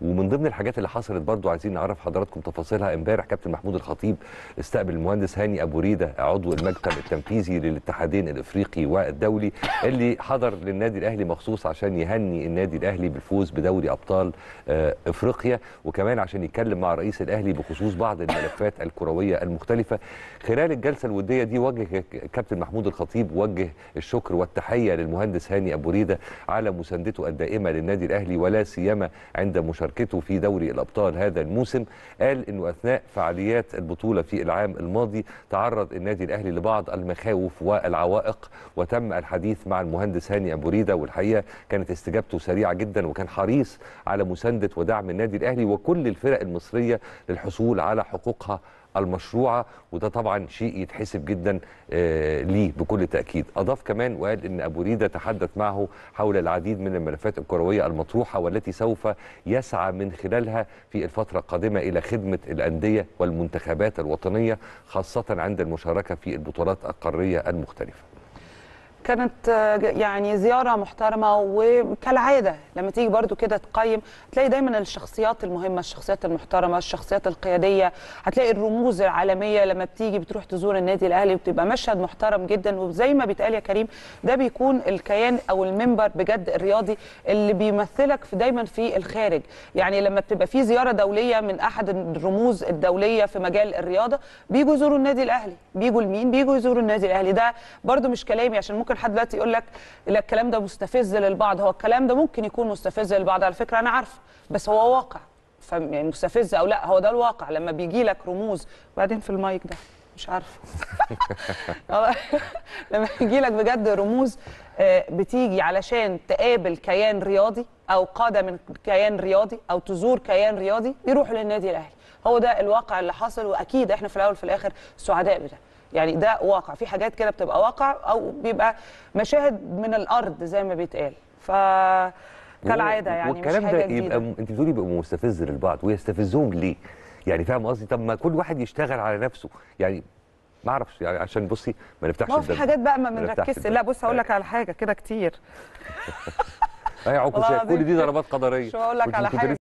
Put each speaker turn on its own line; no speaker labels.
ومن ضمن الحاجات اللي حصلت برضو عايزين نعرف حضراتكم تفاصيلها امبارح كابتن محمود الخطيب استقبل المهندس هاني ابو ريده عضو المكتب التنفيذي للاتحادين الافريقي والدولي اللي حضر للنادي الاهلي مخصوص عشان يهني النادي الاهلي بالفوز بدوري ابطال آه، افريقيا وكمان عشان يتكلم مع رئيس الاهلي بخصوص بعض الملفات الكرويه المختلفه خلال الجلسه الوديه دي وجه كابتن محمود الخطيب وجه الشكر والتحيه للمهندس هاني ابو ريده على مساندته الدائمه للنادي الاهلي ولا سيما عند مشاركة مشاركته في دوري الأبطال هذا الموسم قال أنه أثناء فعاليات البطولة في العام الماضي تعرض النادي الأهلي لبعض المخاوف والعوائق وتم الحديث مع المهندس هاني أبو ريدة والحقيقة كانت استجابته سريعة جدا وكان حريص على مساندة ودعم النادي الأهلي وكل الفرق المصرية للحصول على حقوقها المشروعه وده طبعا شيء يتحسب جدا آه، ليه بكل تاكيد اضاف كمان وقال ان ابو ريده تحدث معه حول العديد من الملفات الكرويه المطروحه والتي سوف يسعى من خلالها في الفتره القادمه الى خدمه الانديه والمنتخبات الوطنيه خاصه عند المشاركه في البطولات القاريه المختلفه
كانت آه، يعني زياره محترمه وكالعاده لما تيجي برضو كده تقيم هتلاقي دايما الشخصيات المهمه الشخصيات المحترمه الشخصيات القياديه هتلاقي الرموز العالميه لما بتيجي بتروح تزور النادي الاهلي بتبقى مشهد محترم جدا وزي ما بيتقال يا كريم ده بيكون الكيان او المنبر بجد الرياضي اللي بيمثلك في دايما في الخارج يعني لما بتبقى في زياره دوليه من احد الرموز الدوليه في مجال الرياضه بيجوا يزوروا النادي الاهلي بيجوا لمين بيجوا يزوروا النادي الاهلي ده برضو مش كلامي عشان ممكن لحد دلوقتي يقول لك لا الكلام ده مستفز للبعض هو الكلام ده ممكن يكون مستفز للبعض على فكره انا عارفه بس هو واقع يعني مستفز او لا هو ده الواقع لما بيجي لك رموز وبعدين في المايك ده مش عارفه لما يجي لك بجد رموز آه، بتيجي علشان تقابل كيان رياضي او قاده من كيان رياضي او تزور كيان رياضي يروحوا للنادي الاهلي هو ده الواقع اللي حصل واكيد احنا في الاول وفي الاخر سعداء بده يعني ده واقع في حاجات كده بتبقى واقع او بيبقى مشاهد من الارض زي ما بيتقال ف كالعاده يعني والكلام مش حاجه ده يبقى
م... انت بتقولي يبقى مستفز للبعض ويستفزهم ليه؟ يعني فاهم قصدي طب ما كل واحد يشتغل على نفسه يعني ما اعرفش يعني عشان بصي ما نفتحش ما في حاجات بقى ما بنركزش لا بص
هقول لك على حاجه كده كتير
اي عكوشات كل دي ضربات قدريه شو هقول لك على حاجه